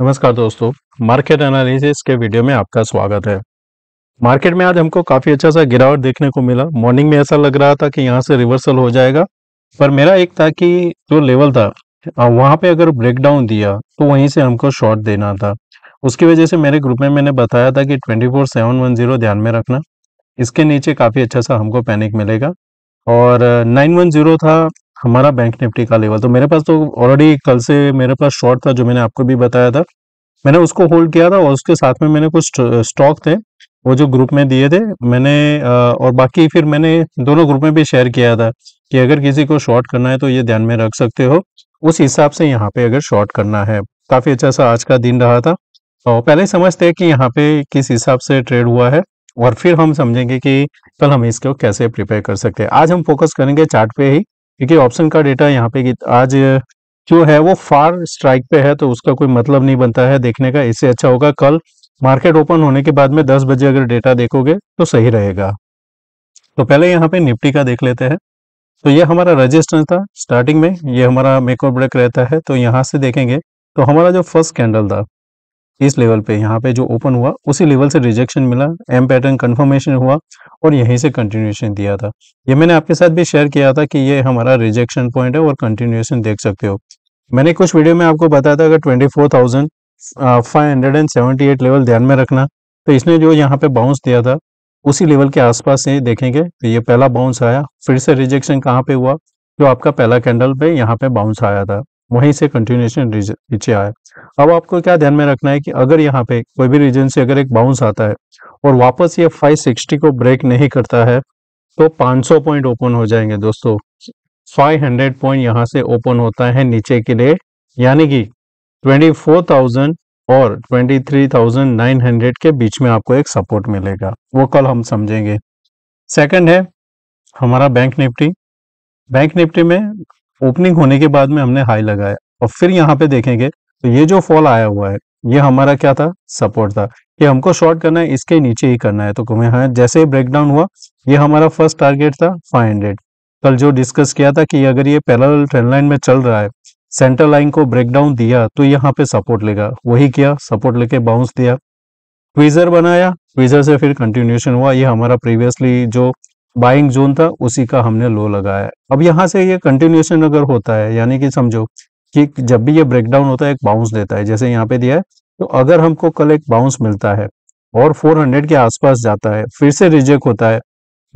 नमस्कार दोस्तों market analysis के वीडियो में आपका स्वागत है मार्केट में आज हमको काफ़ी अच्छा सा गिरावट देखने को मिला मॉर्निंग में ऐसा लग रहा था कि यहाँ से रिवर्सल हो जाएगा पर मेरा एक था कि जो लेवल था वहाँ पे अगर ब्रेकडाउन दिया तो वहीं से हमको शॉर्ट देना था उसकी वजह से मेरे ग्रुप में मैंने बताया था कि twenty four seven one zero ध्यान में रखना इसके नीचे काफ़ी अच्छा सा हमको पैनिक मिलेगा और नाइन वन जीरो था हमारा बैंक निफ्टी का लेवल तो मेरे पास तो ऑलरेडी कल से मेरे पास शॉर्ट था जो मैंने आपको भी बताया था मैंने उसको होल्ड किया था और उसके साथ में मैंने कुछ स्टॉक थे वो जो ग्रुप में दिए थे मैंने और बाकी फिर मैंने दोनों ग्रुप में भी शेयर किया था कि अगर किसी को शॉर्ट करना है तो ये ध्यान में रख सकते हो उस हिसाब से यहाँ पे अगर शॉर्ट करना है काफ़ी अच्छा सा आज का दिन रहा था और तो पहले समझते हैं कि यहाँ पे किस हिसाब से ट्रेड हुआ है और फिर हम समझेंगे कि कल हम इसको कैसे प्रिपेयर कर सकते हैं आज हम फोकस करेंगे चार्ट पे ही क्योंकि ऑप्शन का डेटा यहाँ पे आज जो है वो फार स्ट्राइक पे है तो उसका कोई मतलब नहीं बनता है देखने का इससे अच्छा होगा कल मार्केट ओपन होने के बाद में 10 बजे अगर डेटा देखोगे तो सही रहेगा तो पहले यहाँ पे निफ्टी का देख लेते हैं तो ये हमारा रजिस्टेंस था स्टार्टिंग में ये हमारा मेकअप ब्रेक रहता है तो यहाँ से देखेंगे तो हमारा जो फर्स्ट कैंडल था इस लेवल पे यहाँ पे जो ओपन हुआ उसी लेवल से रिजेक्शन मिला एम पैटर्न कंफर्मेशन हुआ और यहीं से कंटिन्यूएशन दिया था ये मैंने आपके साथ भी शेयर किया था कि ये हमारा रिजेक्शन पॉइंट है और कंटिन्यूएशन देख सकते हो मैंने कुछ वीडियो में आपको बताया था अगर twenty four thousand five hundred and seventy eight level ध्यान में रखना तो इसने जो यहाँ पे बाउंस दिया था उसी लेवल के आसपास से देखेंगे तो ये पहला बाउंस आया फिर से रिजेक्शन कहाँ पे हुआ जो आपका पहला कैंडल पे यहाँ पे बाउंस आया था वहीं से कंटिन्यूएशन नीचे आए अब आपको क्या ध्यान में रखना है कि अगर यहाँ पे कोई भी रीजन से अगर एक बाउंस आता है और वापस ये 560 को ब्रेक नहीं करता है तो 500 पॉइंट ओपन हो जाएंगे दोस्तों 500 पॉइंट यहाँ से ओपन होता है नीचे के लिए यानी कि 24,000 और 23,900 के बीच में आपको एक सपोर्ट मिलेगा वो कल हम समझेंगे सेकेंड है हमारा बैंक निफ्टी बैंक निफ्टी में ओपनिंग होने के बाद में हमने हाई लगाया और फिर यहाँ पे देखेंगे तो ये जो फॉल आया हुआ है ये हमारा क्या था सपोर्ट था कि हमको शॉर्ट करना है इसके नीचे ही करना है तो हमें हाँ जैसे ही ब्रेकडाउन हुआ ये हमारा फर्स्ट टारगेट था 500 कल जो डिस्कस किया था कि अगर ये पैरेलल ट्रेंड लाइन में चल रहा है सेंटर लाइन को ब्रेकडाउन दिया तो यहाँ पे सपोर्ट लेगा वही किया सपोर्ट लेके बाउंस दिया ट्वीजर बनाया ट्वीजर से फिर कंटिन्यूशन हुआ ये हमारा प्रीवियसली जो बाइंग जोन था उसी का हमने लो लगाया अब यहाँ से ये कंटिन्यूएशन अगर होता है यानी कि समझो कि जब भी ये ब्रेकडाउन होता है एक बाउंस देता है जैसे यहाँ पे दिया है तो अगर हमको कल एक बाउंस मिलता है और 400 के आसपास जाता है फिर से रिजेक्ट होता है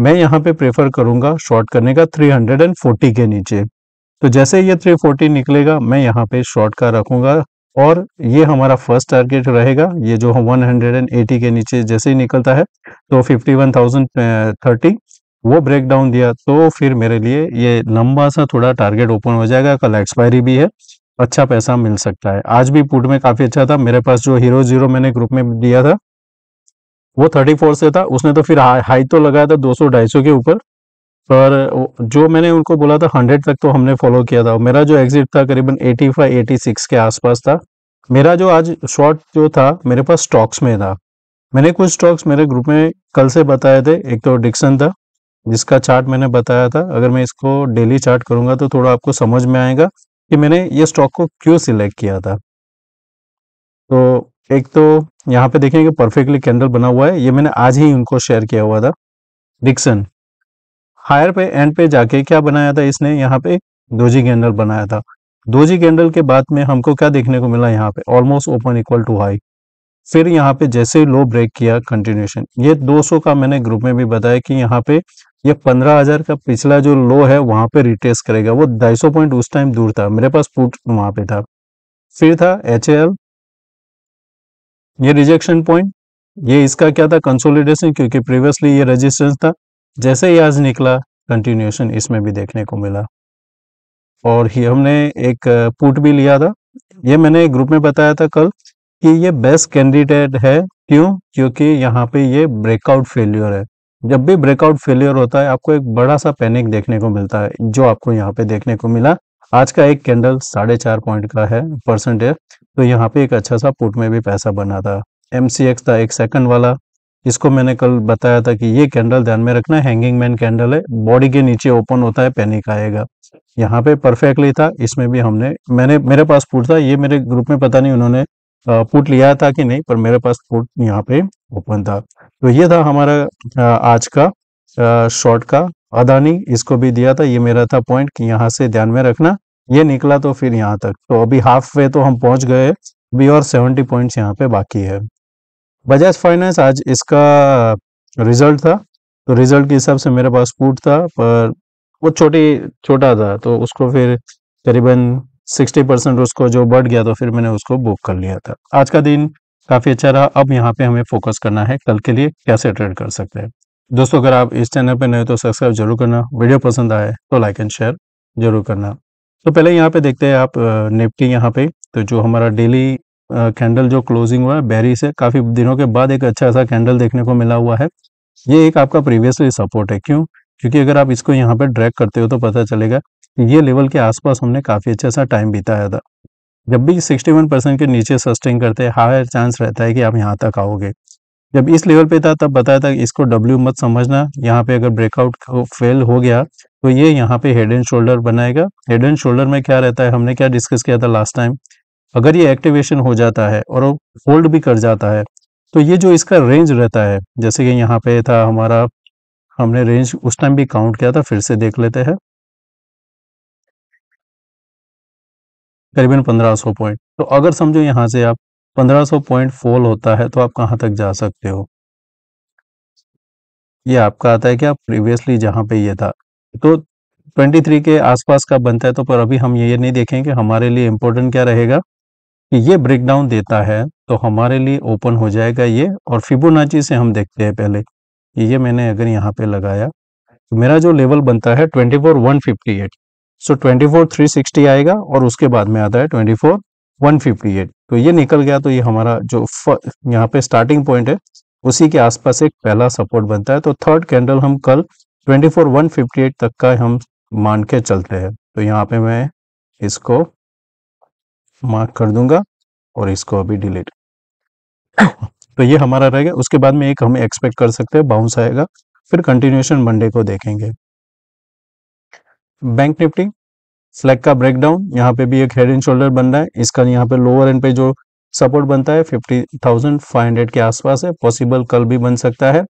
मैं यहाँ पे प्रेफर करूंगा शॉर्ट करने का 340 के नीचे तो जैसे ये 340 निकलेगा मैं यहाँ पे शॉर्ट का रखूंगा और ये हमारा फर्स्ट टारगेट रहेगा ये जो हम 180 के नीचे जैसे ही निकलता है तो फिफ्टी वो ब्रेक डाउन दिया तो फिर मेरे लिए ये लंबा सा थोड़ा टारगेट ओपन हो जाएगा कल एक्सपायरी भी है अच्छा पैसा मिल सकता है आज भी पुट में काफी अच्छा था मेरे पास जो हीरो जीरो मैंने ग्रुप में दिया था वो थर्टी फोर से था उसने तो फिर हाई, हाई तो लगाया था दो सौ ढाई सौ के ऊपर पर जो मैंने उनको बोला था हंड्रेड तक तो हमने फॉलो किया था मेरा जो एग्जिट था करीबन एटी फाइव एटी सिक्स के आसपास था मेरा जो आज शॉर्ट जो था मेरे पास स्टॉक्स में था मैंने कुछ स्टॉक्स मेरे ग्रुप में कल से बताए थे एक तो डिक्सन था जिसका चार्ट मैंने बताया था अगर मैं इसको डेली चार्ट करूंगा तो थोड़ा आपको समझ में आएगा कि मैंने ये स्टॉक को क्यों सिलेक्ट किया था तो एक तो यहाँ पे देखेंगे परफेक्टली कैंडल बना हुआ है ये मैंने आज ही उनको शेयर किया हुआ था डिक्सन हायर पे एंड पे जाके क्या बनाया था इसने यहाँ पे दोजी कैंडल बनाया था दोजी कैंडल के बाद में हमको क्या देखने को मिला यहाँ पे almost open equal to high फिर यहाँ पे जैसे लो ब्रेक किया कंटिन्यूशन ये 200 का मैंने ग्रुप में भी बताया कि यहाँ पे ये पंद्रह हजार का पिछला जो लो है वहां पे रिटेस्ट करेगा वो ढाई सौ पॉइंट उस टाइम दूर था मेरे पास पुट वहां पे था फिर था एच ये रिजेक्शन पॉइंट ये इसका क्या था कंसोलिडेशन क्योंकि प्रीवियसली ये रेजिस्टेंस था जैसे ही आज निकला कंटिन्यूएशन इसमें भी देखने को मिला और ही हमने एक पुट भी लिया था ये मैंने ग्रुप में बताया था कल कि ये बेस्ट कैंडिडेट है क्यों क्योंकि यहाँ पे ये ब्रेकआउट फेल्योर है जब भी ब्रेकआउट फेलियर होता है आपको एक बड़ा सा पैनिक देखने को मिलता है जो आपको यहाँ पे देखने को मिला आज का एक कैंडल साढ़े चार पॉइंट का है परसेंटेज तो यहाँ पे एक अच्छा सा पुट में भी पैसा बना था एम था एक सेकंड वाला इसको मैंने कल बताया था कि ये कैंडल ध्यान में रखना हैंगिंग मैन कैंडल है बॉडी के नीचे ओपन होता है पैनिक आएगा यहाँ पे परफेक्टली था इसमें भी हमने मैंने मेरे पास पुट था ये मेरे ग्रुप में पता नहीं उन्होंने पुट लिया था कि नहीं पर मेरे पास पुट यहाँ पे ओपन था तो ये था हमारा आज का शॉर्ट का अदानी इसको भी दिया था ये मेरा था पॉइंट कि यहाँ से ध्यान में रखना ये निकला तो फिर यहाँ तक तो अभी हाफ वे तो हम पहुंच गए अभी और सेवेंटी पॉइंट्स यहाँ पे बाकी है बजाज फाइनेंस आज इसका रिजल्ट था तो रिजल्ट के हिसाब से मेरे पास पूर्ट था पर वो छोटी छोटा था तो उसको फिर करीबन सिक्सटी परसेंट उसको जो बढ़ गया तो फिर मैंने उसको बुक कर लिया था आज का दिन काफ़ी अच्छा रहा अब यहाँ पे हमें फोकस करना है कल के लिए कैसे ट्रेड कर सकते हैं दोस्तों अगर आप इस चैनल पे नए तो सब्सक्राइब जरूर करना वीडियो पसंद आए तो लाइक एंड शेयर जरूर करना तो पहले यहाँ पे देखते हैं आप निफ्टी यहाँ पे तो जो हमारा डेली कैंडल जो क्लोजिंग हुआ है बैरी से काफ़ी दिनों के बाद एक अच्छा ऐसा कैंडल देखने को मिला हुआ है ये एक आपका प्रीवियसली सपोर्ट है क्यों क्योंकि अगर आप इसको यहाँ पे ड्रैग करते हो तो पता चलेगा ये लेवल के आसपास हमने काफ़ी अच्छा सा टाइम बिताया था जब भी 61 परसेंट के नीचे सस्टेन करते हैं हायर चांस रहता है कि आप यहाँ तक आओगे जब इस लेवल पे था तब बताया था इसको डब्ल्यू मत समझना यहाँ पे अगर ब्रेकआउट फेल हो गया तो ये यहाँ पे हेड एंड शोल्डर बनाएगा हेड एंड शोल्डर में क्या रहता है हमने क्या डिस्कस किया था लास्ट टाइम अगर ये एक्टिवेशन हो जाता है और होल्ड भी कर जाता है तो ये जो इसका रेंज रहता है जैसे कि यहाँ पे था हमारा हमने रेंज उस टाइम भी काउंट किया था फिर से देख लेते हैं करीबन 1500 पॉइंट तो अगर समझो यहाँ से आप 1500 पॉइंट फॉल होता है तो आप कहाँ तक जा सकते हो ये आपका आता है क्या प्रीवियसली जहाँ पे ये था तो 23 के आसपास का बनता है तो पर अभी हम ये नहीं देखेंगे हमारे लिए इम्पोर्टेंट क्या रहेगा कि ये ब्रेकडाउन देता है तो हमारे लिए ओपन हो जाएगा ये और फिबोनाची से हम देखते हैं पहले ये मैंने अगर यहाँ पे लगाया तो मेरा जो लेवल बनता है twenty four one fifty eight so twenty four three sixty आएगा और उसके बाद में आता है twenty four one fifty eight तो ये निकल गया तो ये हमारा जो यहाँ पे स्टार्टिंग पॉइंट है उसी के आसपास एक पहला सपोर्ट बनता है तो थर्ड कैंडल हम कल twenty four one fifty eight तक का हम मान के चलते हैं तो यहाँ पे मैं इसको मार्क कर दूंगा और इसको अभी डिलीट तो ये हमारा रहेगा उसके बाद में एक हम एक्सपेक्ट कर सकते हैं बाउंस आएगा फिर कंटिन्यूएशन मंडे को देखेंगे बैंक निफ्टी स्लैग का ब्रेकडाउन यहाँ पे भी एक हेड एंड शोल्डर बन रहा है इसका यहाँ पे लोअर एंड पे जो सपोर्ट बनता है हंड्रेड के आसपास है पॉसिबल कल भी बन सकता है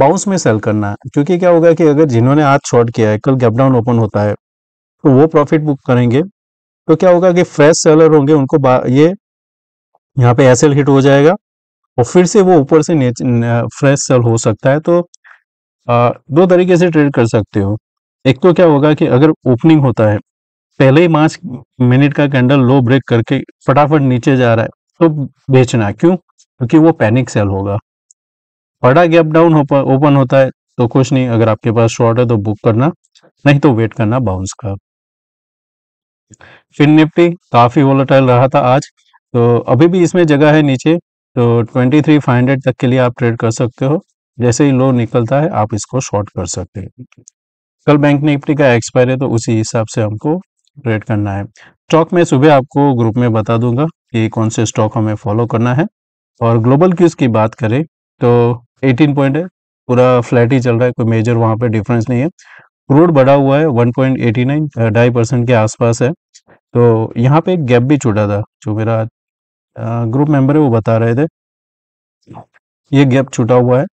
बाउंस में सेल करना है क्योंकि क्या होगा कि अगर जिन्होंने आज शॉर्ट किया है कल गैप डाउन ओपन होता है तो वो प्रॉफिट बुक करेंगे तो क्या होगा कि फ्रेश सेलर होंगे उनको ये यहाँ पे एसएल हिट हो जाएगा और फिर से वो ऊपर से फ्रेश सेल हो सकता है तो आ, दो तरीके से ट्रेड कर सकते हो एक तो क्या होगा कि अगर ओपनिंग होता है पहले ही पांच मिनट का कैंडल लो ब्रेक करके फटाफट नीचे जा रहा है तो बेचना क्यों क्योंकि वो पैनिक सेल होगा बड़ा गैप डाउन ओपन होता है तो कुछ नहीं अगर आपके पास शॉर्ट है तो बुक करना नहीं तो वेट करना बाउंस का फिन निफ्टी काफी वोलेटाइल रहा था आज तो अभी भी इसमें जगह है नीचे तो 23,500 तक के लिए आप ट्रेड कर सकते हो जैसे ही लो निकलता है आप इसको शॉर्ट कर सकते हो कल बैंक निफ्टी का एक्सपायर है तो उसी हिसाब से हमको ट्रेड करना है स्टॉक में सुबह आपको ग्रुप में बता दूंगा कि कौन से स्टॉक हमें फॉलो करना है और ग्लोबल क्यूज की बात करें तो 18 पॉइंट है पूरा फ्लैट ही चल रहा है कोई मेजर वहाँ पे डिफरेंस नहीं है क्रूड बढ़ा हुआ है वन ढाई परसेंट के आसपास है तो यहाँ पे एक गैप भी छूटा था जो मेरा ग्रुप मेंबर है वो बता रहे थे ये गैप छूटा हुआ है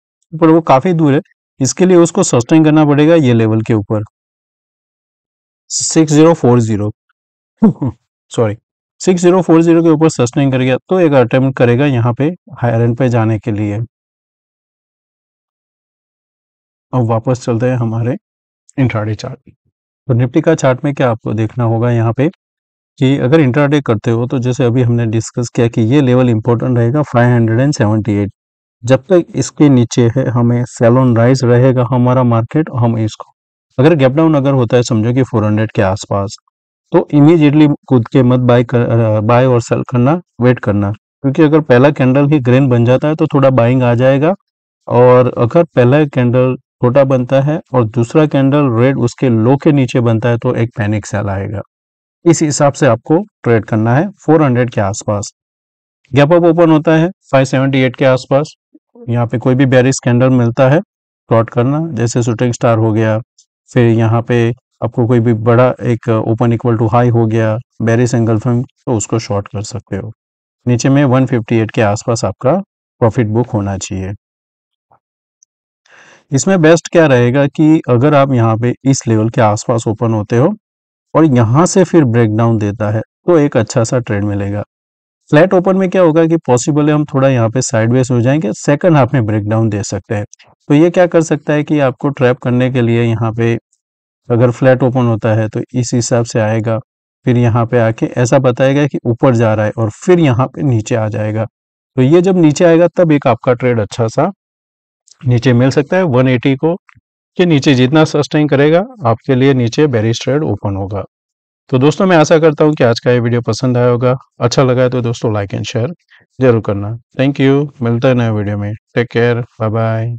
पर वो काफ़ी दूर है इसके लिए उसको सस्टेन करना पड़ेगा ये लेवल के ऊपर six zero four zero sorry six zero four zero के ऊपर सस्टेन कर गया तो एक अटेम्प्ट करेगा यहाँ पे हायर एंड पे जाने के लिए अब वापस चलते हैं हमारे इंट्राडे चार्ट तो निफ्टी का चार्ट में क्या आपको देखना होगा यहाँ पे कि अगर इंट्राडे करते हो तो जैसे अभी हमने डिस्कस किया कि ये लेवल इंपॉर्टेंट रहेगा एट जब तक इसके नीचे है हमें सेलोन राइज रहेगा हमारा मार्केट हम इसको अगर गैप डाउन अगर होता है समझो कि 400 के आसपास तो इमीजिएटली कूद के मत बाय कर बाय और सेल करना वेट करना क्योंकि अगर पहला कैंडल ही ग्रेन बन जाता है तो थोड़ा बाइंग आ जाएगा और अगर पहला कैंडल छोटा बनता है और दूसरा कैंडल रेड उसके लो के नीचे बनता है तो एक पैनिक सेल आएगा इस हिसाब से आपको ट्रेड करना है 400 के आसपास गैप अप ओपन होता है 578 के आसपास यहाँ पे कोई भी बेरिस कैंडल मिलता है प्लॉट करना जैसे शूटिंग स्टार हो गया फिर यहाँ पे आपको कोई भी बड़ा एक ओपन इक्वल टू हाई हो गया बेरिस एंगल फिल्म तो उसको शॉर्ट कर सकते हो नीचे में 158 के आसपास आपका प्रॉफिट बुक होना चाहिए इसमें बेस्ट क्या रहेगा कि अगर आप यहाँ पे इस लेवल के आसपास ओपन होते हो और यहाँ से फिर डाउन देता है तो एक अच्छा सा ट्रेड मिलेगा फ्लैट ओपन में क्या होगा कि पॉसिबल है हम थोड़ा यहाँ पे साइडवेज हो जाएंगे सेकंड हाफ में ब्रेकडाउन दे सकते हैं तो ये क्या कर सकता है कि आपको ट्रैप करने के लिए यहाँ पे अगर फ्लैट ओपन होता है तो इस हिसाब से आएगा फिर यहाँ पे आके ऐसा बताएगा कि ऊपर जा रहा है और फिर यहाँ पे नीचे आ जाएगा तो ये जब नीचे आएगा तब एक आपका ट्रेड अच्छा सा नीचे मिल सकता है 180 को के नीचे जितना सस्टेन करेगा आपके लिए नीचे बेरिस ट्रेड ओपन होगा तो दोस्तों मैं आशा करता हूँ कि आज का ये वीडियो पसंद आया होगा अच्छा लगा है तो दोस्तों लाइक एंड शेयर जरूर करना थैंक यू मिलता है नए वीडियो में टेक केयर बाय बाय